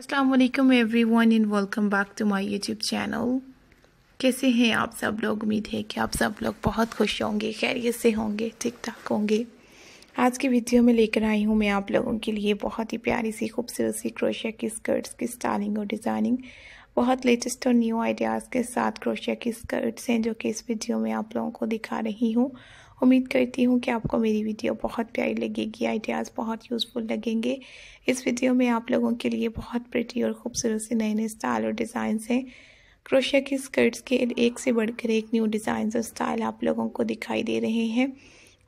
Aslam everyone and welcome back to my YouTube channel कैसे हैं आप सब लोग उम्मीद है कि आप सब लोग बहुत खुश होंगे खैरियत से होंगे ठीक ठाक होंगे आज की वीडियो में लेकर आई हूँ मैं आप लोगों के लिए बहुत ही प्यारी सी खूबसूरत सी क्रोशिया की स्कर्ट्स की स्टाइलिंग और डिज़ाइनिंग बहुत लेटेस्ट और न्यू आइडियाज़ के साथ क्रोशिया की स्कर्ट्स हैं जो कि इस वीडियो में आप लोगों को दिखा रही हूँ उम्मीद करती हूँ कि आपको मेरी वीडियो बहुत प्यारी लगेगी आइडियाज़ बहुत यूज़फुल लगेंगे इस वीडियो में आप लोगों के लिए बहुत प्रिटी और ख़ूबसूरत से नए नए स्टाइल और डिज़ाइंस हैं क्रोशिया की स्कर्ट्स के एक से बढ़कर एक न्यू डिज़ाइन और स्टाइल आप लोगों को दिखाई दे रहे हैं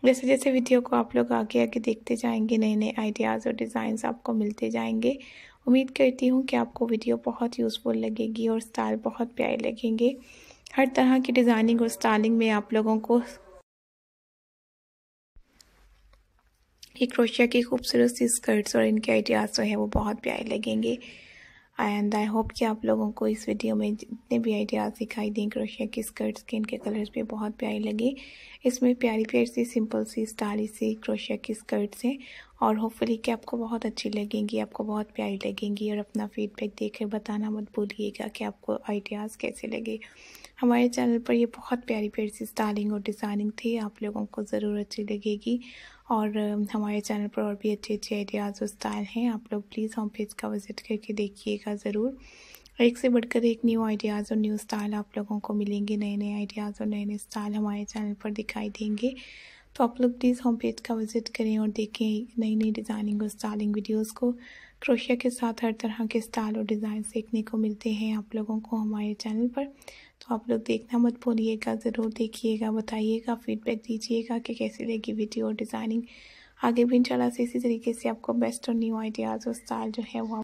जैसे जैसे वीडियो को आप लोग आगे आगे देखते जाएंगे नए नए आइडियाज़ और डिज़ाइंस आपको मिलते जाएंगे उम्मीद करती हूँ कि आपको वीडियो बहुत यूज़फुल लगेगी और स्टाइल बहुत प्यारे लगेंगे हर तरह की डिज़ाइनिंग और स्टाइलिंग में आप लोगों को ये क्रोशिया की खूबसूरत सी स्कर्ट्स और इनके आइडियाज़ जो हैं वो बहुत प्यारे लगेंगे एंड आई होप कि आप लोगों को इस वीडियो में जितने भी आइडियाज़ दिखाई दें क्रोशिया की स्कर्ट्स के इनके कलर्स भी बहुत प्यारे लगे इसमें प्यारी प्यारी सी सिंपल सी स्टाइलिश सी क्रोशिया की स्कर्ट्स हैं और होपफुली कि आपको बहुत अच्छी लगेंगी आपको बहुत प्यारी लगेंगी और अपना फीडबैक देकर बताना मत भूलिएगा कि आपको आइडियाज़ कैसे लगे हमारे चैनल पर ये बहुत प्यारी प्यारी सी स्टाइलिंग और डिज़ाइनिंग थी आप लोगों को ज़रूर अच्छी लगेगी और हमारे चैनल पर और भी अच्छे अच्छे आइडियाज़ और स्टाइल हैं आप लोग प्लीज़ होम पेज का विज़िट करके देखिएगा ज़रूर एक से बढ़कर एक न्यू आइडियाज़ और न्यू स्टाइल आप लोगों को मिलेंगे नए नए आइडियाज़ और नए नए स्टाइल हमारे चैनल पर दिखाई देंगे तो आप लोग प्लीज़ होम पेज का विज़िट करें और देखें नई नई डिज़ाइनिंग और स्टाइलिंग वीडियोस को क्रोशिया के साथ हर तरह के स्टाइल और डिज़ाइन देखने को मिलते हैं आप लोगों को हमारे चैनल पर तो आप लोग देखना मत भूलिएगा ज़रूर देखिएगा बताइएगा फीडबैक दीजिएगा कि कैसी लगी वीडियो और डिज़ाइनिंग आगे भी इंशाल्लाह से इसी तरीके से आपको बेस्ट और न्यू आइडियाज़ और स्टाइल जो है वो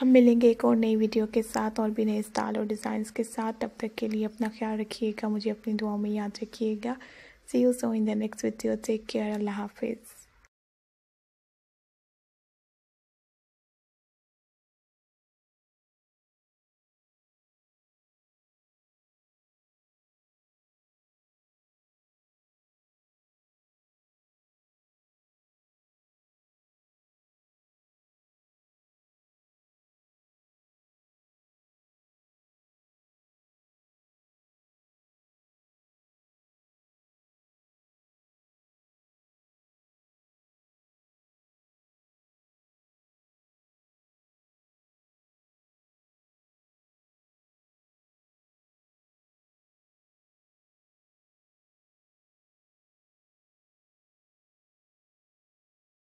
हम मिलेंगे एक और नई वीडियो के साथ और भी नए स्टाइल और डिज़ाइंस के साथ तब तक के लिए अपना ख्याल रखिएगा मुझे अपनी दुआ में याद रखिएगा see you so in the next video take care अल्लाह हाफिज़